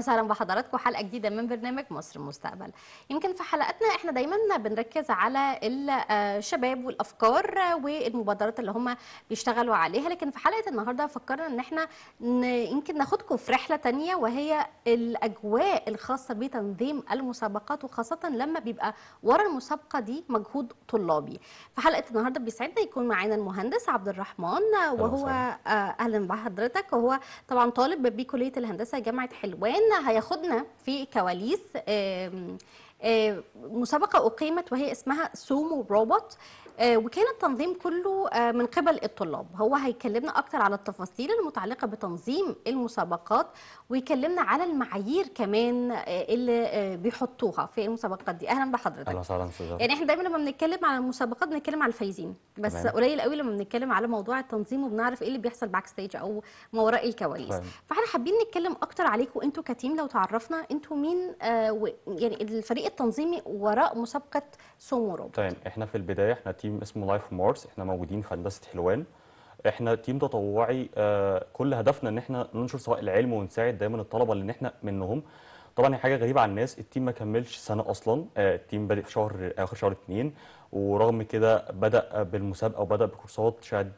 وسهلا بحضراتكم حلقه جديده من برنامج مصر مستقبل يمكن في حلقاتنا احنا دايما بنركز على الشباب والافكار والمبادرات اللي هم بيشتغلوا عليها لكن في حلقه النهارده فكرنا ان احنا يمكن ناخدكم في رحله تانية وهي الاجواء الخاصه بتنظيم المسابقات وخاصه لما بيبقى ورا المسابقه دي مجهود طلابي في حلقه النهارده بيسعدنا يكون معانا المهندس عبد الرحمن وهو آه، اهلا بحضرتك وهو طبعا طالب بكليه الهندسه جامعه حلوان قلنا هياخدنا في كواليس مسابقة أقيمت وهي اسمها سومو روبوت آه، وكان التنظيم كله آه، من قبل الطلاب هو هيكلمنا اكتر على التفاصيل المتعلقه بتنظيم المسابقات ويكلمنا على المعايير كمان آه، اللي بيحطوها في المسابقات دي اهلا بحضرتك اهلا وسهلا يعني احنا دايما لما بنتكلم على المسابقات بنتكلم على الفايزين بس تمام. قليل قوي لما بنتكلم على موضوع التنظيم وبنعرف ايه اللي بيحصل باك ستيج او ما وراء الكواليس فاحنا حابين نتكلم اكتر عليكم انتوا كتيم لو تعرفنا انتوا مين آه يعني الفريق التنظيمي وراء مسابقه سومو طيب احنا في البدايه احنا تيم تيم اسمه لايف مارس احنا موجودين في هندسه حلوان احنا تيم تطوعي آه، كل هدفنا ان احنا ننشر سواء العلم ونساعد دايما الطلبه اللي احنا منهم طبعا هي حاجه غريبه على الناس التيم ما كملش سنه اصلا آه، التيم بادئ في شهر اخر شهر اثنين ورغم كده بدا بالمسابقه وبدا بكورسات شهد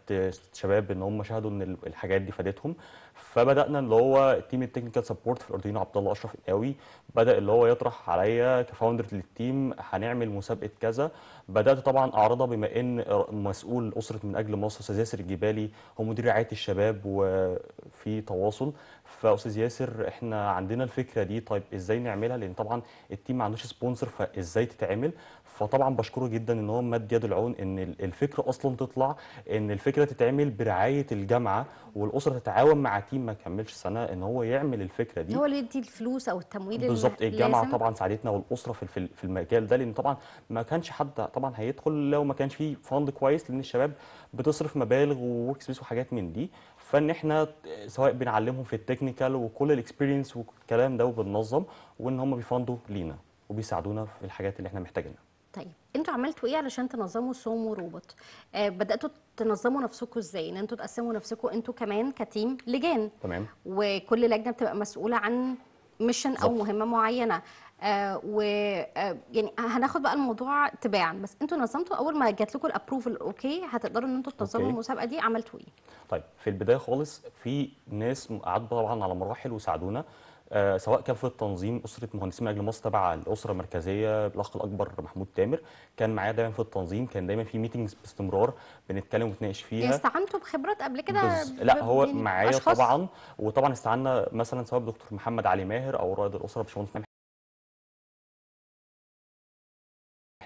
شباب ان هم شهدوا ان الحاجات دي فادتهم فبدانا اللي هو التيم التكنيكال سبورت في الاردن عبد الله اشرف القاوي بدا اللي هو يطرح عليا كفاوندر للتيم هنعمل مسابقه كذا بدات طبعا اعرضها بما ان مسؤول اسره من اجل مصر استاذ ياسر الجبالي هو مدير رعايه الشباب وفي تواصل فاستاذ ياسر احنا عندنا الفكره دي طيب ازاي نعملها لان طبعا التيم ما عندوش سبونسر فازاي تتعمل فطبعا بشكره جدا ان هو مد يد العون ان الفكره اصلا تطلع ان الفكره تتعمل برعايه الجامعه والاسره تتعاون مع تيم ما كملش سنه ان هو يعمل الفكره دي هو اللي يدي الفلوس او التمويل بالظبط الجامعه طبعا ساعدتنا والاسره في في المجال ده لان طبعا ما كانش حد طبعا هيدخل لو ما كانش في فند كويس لان الشباب بتصرف مبالغ وورك سبيس وحاجات من دي فان احنا سواء بنعلمهم في التكنيكال وكل الاكسبيرينس والكلام ده وبننظم وان هم بيفندوا لينا وبيساعدونا في الحاجات اللي احنا محتاجينها طيب انتوا عملتوا ايه علشان تنظموا صوم وروبوت آه بداتوا تنظموا نفسكم ازاي ان انتوا تقسموا نفسكم انتوا كمان كتيم لجان تمام وكل لجنه بتبقى مسؤوله عن ميشن او مهمه معينه آه و آه يعني هناخد بقى الموضوع تباعا بس انتوا نظمتوا اول ما جات لكم الابروفل اوكي هتقدروا ان انتوا تنظموا المسابقه دي عملتوا ايه؟ طيب في البدايه خالص في ناس قعدوا طبعا على مراحل وساعدونا آه، سواء كان في التنظيم اسره مهندسين اجل مصر تبع الاسره المركزيه الاخ الاكبر محمود تامر كان معايا دايما في التنظيم كان دايما في ميتنجز باستمرار بنتكلم ونتناقش فيها استعنتوا بخبرات قبل كده بز... لا هو معايا طبعا وطبعا استعنا مثلا سواء بدكتور محمد علي ماهر او رائد الاسره بشمهندس نعم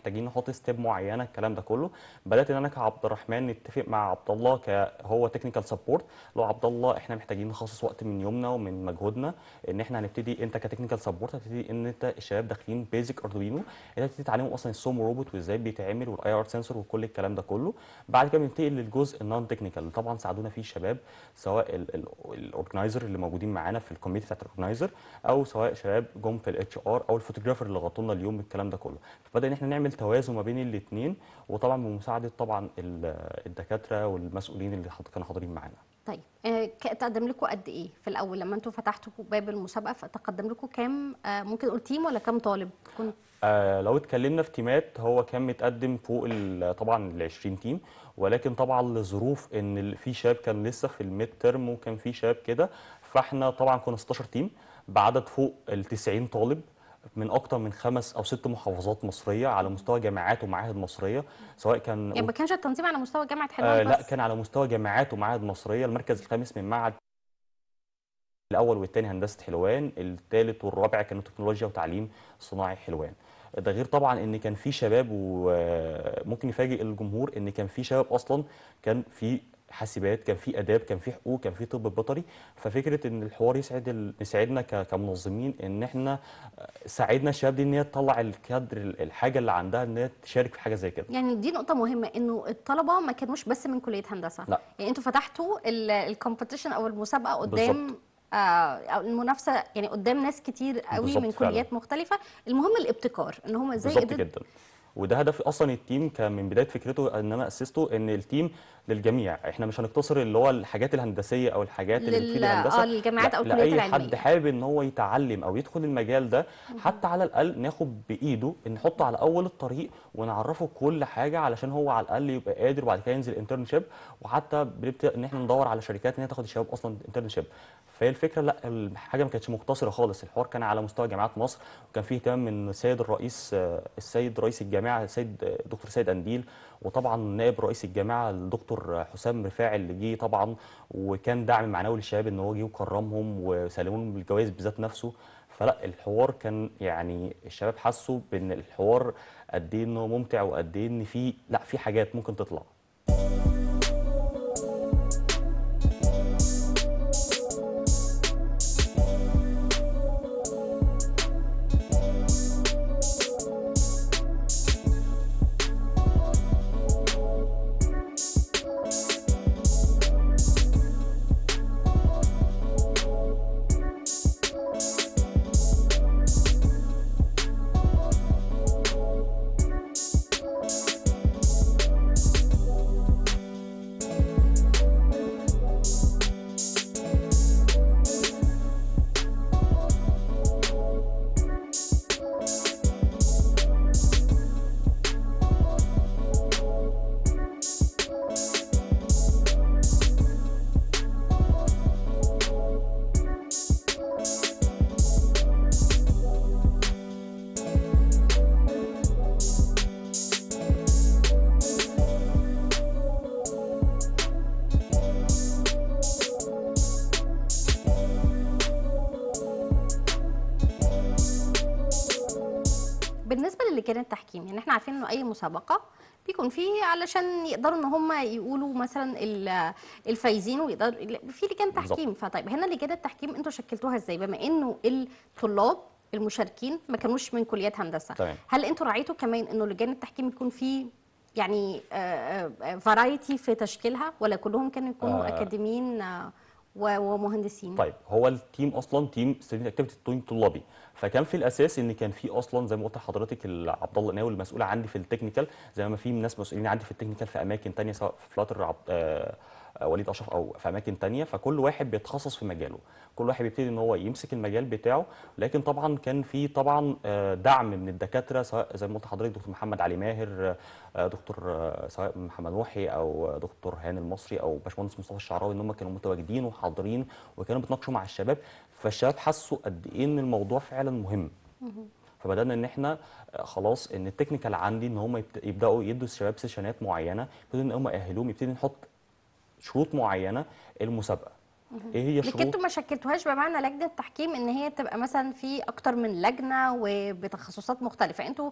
محتاجين نحط ستيب معينه الكلام ده كله بدات ان انا كعبد الرحمن نتفق مع عبد الله هو تكنيكال سبورت لو عبد الله احنا محتاجين نخصص وقت من يومنا ومن مجهودنا ان احنا هنبتدي انت كتكنيكال سبورت هتبتدي ان انت الشباب داخلين بيزك اردوينو انت هتبتدي تعلمهم اصلا السوم روبوت وازاي بيتعمل والاي ار سنسور وكل الكلام ده كله بعد كده بننتقل للجزء النون تكنيكال طبعا ساعدونا فيه الشباب سواء الاورجنايزر اللي موجودين معانا في الكوميتي بتاعت الاورجنايزر او سواء شباب جم في الاتش ار او الفوتوجرافر اللي غطوا لنا اليوم الكلام ده كله فبدا ان احنا نعمل توازن ما بين الاثنين وطبعا بمساعده طبعا الدكاتره والمسؤولين اللي كانوا حاضرين معانا طيب آه، تقدم لكم قد ايه في الاول لما انتم فتحتوا باب المسابقه فتقدم لكم كام آه، ممكن اقول تيم ولا كام طالب كنت آه لو اتكلمنا في تيمات هو كان متقدم فوق طبعا ال 20 تيم ولكن طبعا لظروف ان في شاب كان لسه في الميد ترم وكان في شاب كده فاحنا طبعا كنا 16 تيم بعدد فوق ال 90 طالب من اكتر من خمس او ست محافظات مصريه على مستوى جامعات ومعاهد مصريه سواء كان يعني ما كانش التنظيم على مستوى جامعه حلوان آه لا كان على مستوى جامعات ومعاهد مصريه المركز الخامس من معهد الاول والثاني هندسه حلوان الثالث والرابع كانوا تكنولوجيا وتعليم صناعي حلوان ده غير طبعا ان كان في شباب وممكن آه، يفاجئ الجمهور ان كان في شباب اصلا كان في حاسبات كان في اداب كان في حقوق كان في طب بطري ففكره ان الحوار يسعد يساعدنا كمنظمين ان احنا آه، ساعدنا الشباب دي ان هي تطلع الكادر الحاجه اللي عندها ان هي تشارك في حاجه زي كده يعني دي نقطه مهمه انه الطلبه ما كانوش بس من كليه هندسه لا. يعني انتوا فتحتوا الكومبيتيشن او المسابقه قدام بالزبط. آه، او المنافسه يعني قدام ناس كتير قوي من كليات فعلا. مختلفه المهم الابتكار ان هم ازاي بالظبط جدا وده هدف اصلا التيم كان من بدايه فكرته ان انا اسسته ان التيم للجميع احنا مش هنقتصر اللي هو الحاجات الهندسيه او الحاجات اللي في الهندسه آه، للجامعات او الكليات العلميه حد حابب ان هو يتعلم او يدخل المجال ده حتى على الاقل ناخد بايده نحطه على اول الطريق ونعرفه كل حاجه علشان هو على الاقل يبقى قادر وبعد كده ينزل انترنشيب وحتى بنبدا ان احنا ندور على شركات ان هي تاخد الشباب اصلا انترنشيب فهي الفكره لا الحاجه ما كانتش مقتصره خالص الحوار كان على مستوى جامعات مصر وكان فيه اهتمام من السيد الرئيس آه، السيد رئيس الجامعه الجامعه السيد دكتور سيد انديل وطبعا نائب رئيس الجامعه الدكتور حسام رفاعي اللي جه طبعا وكان دعم معنوي للشباب ان هو جه وكرمهم وسلمهم بالجوائز بذات نفسه فلا الحوار كان يعني الشباب حسوا بان الحوار قد ايه انه ممتع وقد ايه ان في لا في حاجات ممكن تطلع التحكيم يعني احنا عارفين انه اي مسابقه بيكون فيه علشان يقدروا ان هم يقولوا مثلا الفايزين ويقدروا في لجان تحكيم فطيب هنا لجان التحكيم انتوا شكلتوها ازاي بما انه الطلاب المشاركين ما كانوش من كليات هندسه طيب. هل انتوا راعيتوا كمان انه لجان التحكيم يكون في يعني فرايتي آه، آه، في تشكيلها ولا كلهم كانوا يكونوا آه. اكاديميين آه ومهندسين طيب هو التيم اصلا تيم ستودنت اكتيفيتي تيم طلابي فكان في الاساس ان كان في اصلا زي ما قلت لحضرتك عبد الله ناوي المسؤول عندي في التكنيكال زي ما في ناس مسؤولين عندي في التكنيكال في اماكن ثانيه سواء في فلاتر عب... آه وليد اشرف او في اماكن ثانيه فكل واحد بيتخصص في مجاله كل واحد بيبتدي ان هو يمسك المجال بتاعه لكن طبعا كان في طبعا آه، دعم من الدكاتره سواء زي ما قلت لحضرتك دكتور محمد علي ماهر آه، دكتور آه، سواء محمد روحي او دكتور هاني المصري او باشمهندس مصطفى الشعراوي ان هم كانوا متواجدين وحاضرين وكانوا بيتناقشوا مع الشباب فالشباب حسوا قد ايه ان الموضوع فعلا مهم فبدانا ان احنا خلاص ان التكنيكال عندي ان هم يبداوا يدوا الشباب سيشنات معينه يبتدوا ان هم ياهلوهم يبتدي نحط شروط معينه المسابقه ايه هي شروط لكن انتوا ما شكلتوهاش بمعنى لجنه تحكيم ان هي تبقى مثلا في اكتر من لجنه وبتخصصات مختلفه انتوا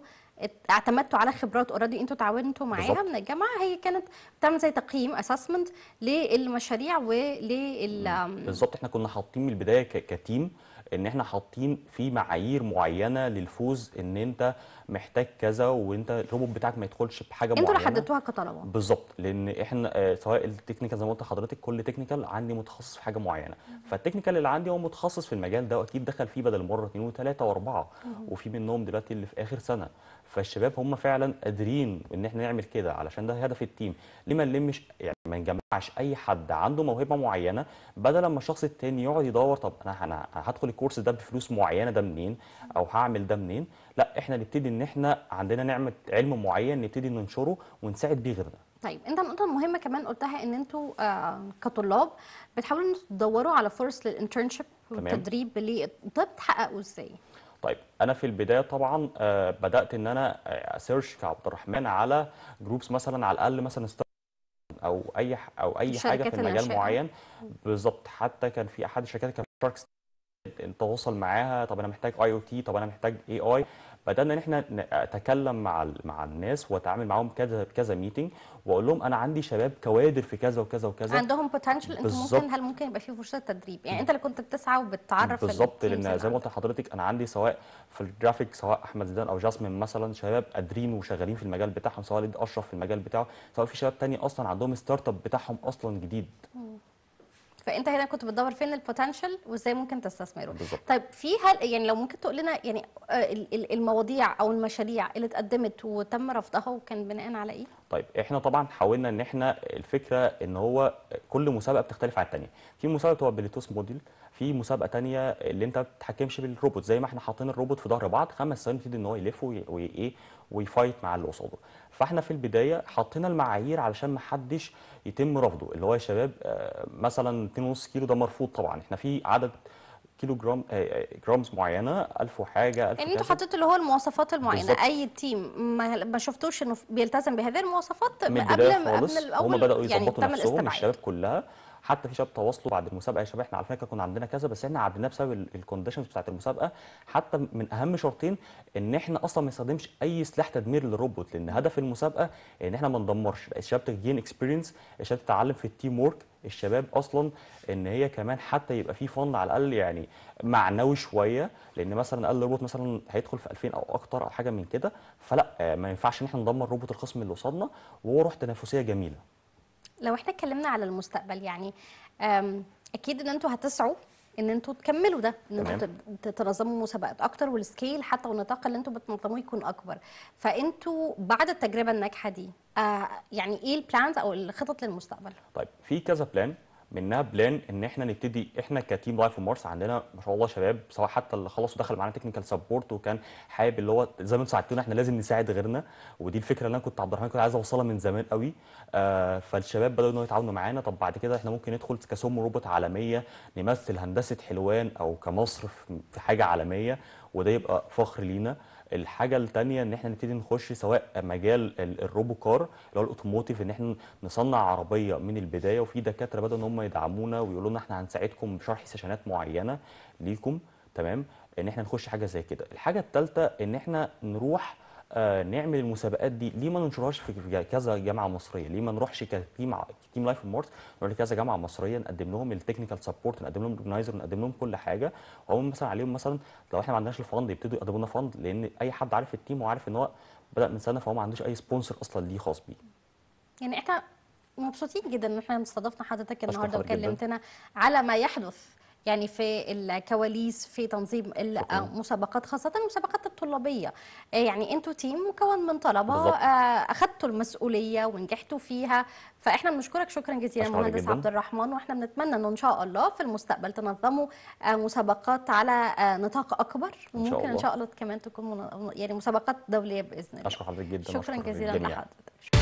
اعتمدتوا على خبرات اوريدي انتوا تعاونتوا معاها من الجامعه هي كانت بتعمل زي تقييم اسسمنت للمشاريع ولل بالظبط احنا كنا حاطين من البدايه كتيم ان احنا حاطين في معايير معينه للفوز ان انت محتاج كذا وانت الروبوت بتاعك ما يدخلش بحاجه انت معينه انتوا اللي حددتوها كطلبه بالظبط لان احنا آه، سواء التكنيكال زي ما قلت لحضرتك كل تكنيكال عندي متخصص في حاجه معينه فالتكنيكال اللي عندي هو متخصص في المجال ده واكيد دخل فيه بدل مره اثنين وثلاثه واربعه وفي منهم دلوقتي اللي في اخر سنه فالشباب هم فعلا قادرين ان احنا نعمل كده علشان ده هدف التيم ليه ما نلمش يعني ما نجمعش اي حد عنده موهبه معينه بدل ما الشخص التاني يقعد يدور طب انا انا هدخل الكورس ده بفلوس معينه ده منين او هعمل ده منين لا احنا نبتدي ان احنا عندنا نعمه علم معين نبتدي ننشره ونساعد بيه غيرنا طيب انت نقطه مهمه كمان قلتها ان انتوا آه كطلاب بتحاولوا ان تدوروا على فرص للانترنشيب والتدريب ليه ده بتحققوا ازاي طيب انا في البدايه طبعا آه بدات ان انا اسيرش آه، كعبد الرحمن على جروبس مثلا على الاقل مثلا او اي او اي حاجه في مجال معين بالظبط حتى كان في احد الشركات كان شاركس تواصل معاها طب انا محتاج اي او تي طب انا محتاج اي اي بدانا ان احنا اتكلم مع مع الناس واتعامل معاهم كذا كذا ميتنج واقول لهم انا عندي شباب كوادر في كذا وكذا وكذا عندهم بوتنشال انت ممكن هل ممكن يبقى في فرصه تدريب يعني انت اللي كنت بتسعى وبتعرف بالظبط لان زي ما قلت لحضرتك انا عندي سواء في الجرافيك سواء احمد زيدان او جاسمين مثلا شباب قادرين وشغالين في المجال بتاعهم سواء ليد اشرف في المجال بتاعه سواء في شباب تاني اصلا عندهم ستارت اب بتاعهم اصلا جديد فانت هنا كنت بتدور فين البوتنشال وازاي ممكن تستثمره بالزبط. طيب في هل يعني لو ممكن تقول لنا يعني آه، المواضيع او المشاريع اللي اتقدمت وتم رفضها وكان بناء على ايه طيب احنا طبعا حاولنا ان احنا الفكره ان هو كل مسابقه بتختلف عن الثانيه في مسابقه هو بليتوس موديل في مسابقه تانية اللي انت ما بتتحكمش بالروبوت زي ما احنا حاطين الروبوت في ظهر بعض خمس ثواني بتدي ان هو يلف وايه ويفايت مع اللي قصاده فاحنا في البدايه حطينا المعايير علشان ما حدش يتم رفضه اللي هو يا شباب آه، مثلا 2.5 كيلو ده مرفوض طبعا احنا في عدد كيلو جرام آه، آه، جرامز معينه 1000 وحاجه 1000 يعني انتوا حطيتوا اللي هو المواصفات المعينه بالزبط. اي تيم ما, ما شفتوش انه بيلتزم بهذه المواصفات من قبل خالص قبل الاول هم بداوا يظبطوا يعني نفسهم الشباب كلها حتى في شباب تواصلوا بعد المسابقه يا شباب احنا على فكره كنا عندنا كذا بس احنا عديناه بسبب الكونديشنز بتاعت المسابقه حتى من اهم شرطين ان احنا اصلا ما نستخدمش اي سلاح تدمير للروبوت لان هدف المسابقه ان احنا ما ندمرش الشباب تجين اكسبيرينس الشباب تتعلم في التيم وورك الشباب اصلا ان هي كمان حتى يبقى في فن على الاقل يعني معنوي شويه لان مثلا اقل روبوت مثلا هيدخل في 2000 او اكتر او حاجه من كده فلا ما ينفعش ان احنا ندمر روبوت الخصم اللي قصادنا وهو روح تنافسيه جميله لو احنا اتكلمنا على المستقبل يعني اكيد ان انتوا هتسعوا ان انتوا تكملوا ده ان انتوا تنظموا مسابقات اكتر والسكيل حتى والنطاق اللي انتوا بتنظموه يكون اكبر فانتوا بعد التجربه الناجحه دي آه يعني ايه البلانز او الخطط للمستقبل طيب في كذا بلان منها بلان ان احنا نبتدي احنا كتيم لايف مارس عندنا ما شاء الله شباب سواء حتى اللي خلص ودخل معانا تكنيكال سبورت وكان حابب اللي هو زي ما انتم ساعدتونا احنا لازم نساعد غيرنا ودي الفكره اللي انا كنت عبد الرحمن كنت عايز اوصلها من زمان قوي آه فالشباب بداوا ان يتعاونوا معانا طب بعد كده احنا ممكن ندخل كسوم روبوت عالميه نمثل هندسه حلوان او كمصر في حاجه عالميه وده يبقى فخر لينا الحاجه الثانيه ان احنا نبتدي نخش سواء مجال الروبو كار اللي هو الاوتوموتيف ان احنا نصنع عربيه من البدايه وفي دكاتره بدأوا ان هم يدعمونا ويقولوا لنا احنا هنساعدكم بشرح سيشنات معينه ليكم تمام ان احنا نخش حاجه زي كده الحاجه الثالثه ان احنا نروح آه، نعمل المسابقات دي ليه ما ننشرهاش في كذا جامعه مصريه ليه ما نروحش كتيم تيم لايف مارت نروح لكذا جامعه مصريه نقدم لهم التكنيكال سبورت نقدم لهم الاورجنايزر نقدم لهم كل حاجه وهم مثلا عليهم مثلا لو احنا ما عندناش الفند يبتدوا يقدموا لنا فند لان اي حد عارف التيم وعارف ان هو بدا من سنه فهو ما عندوش اي سبونسر اصلا ليه خاص بيه يعني احنا مبسوطين جدا ان احنا استضفنا حضرتك النهارده وكلمتنا على ما يحدث يعني في الكواليس في تنظيم المسابقات خاصه المسابقات الطلابيه آه، يعني انتوا تيم مكون من طلبه آه، اخذتوا المسؤوليه ونجحتوا فيها فاحنا بنشكرك شكرا جزيلا مهندس عبد الرحمن واحنا بنتمنى انه ان شاء الله في المستقبل تنظموا آه، مسابقات على نطاق اكبر وممكن إن شاء, ان شاء الله كمان تكون يعني مسابقات دوليه باذن الله اشكر حضرتك جدا شكرا جزيلا لحضرتك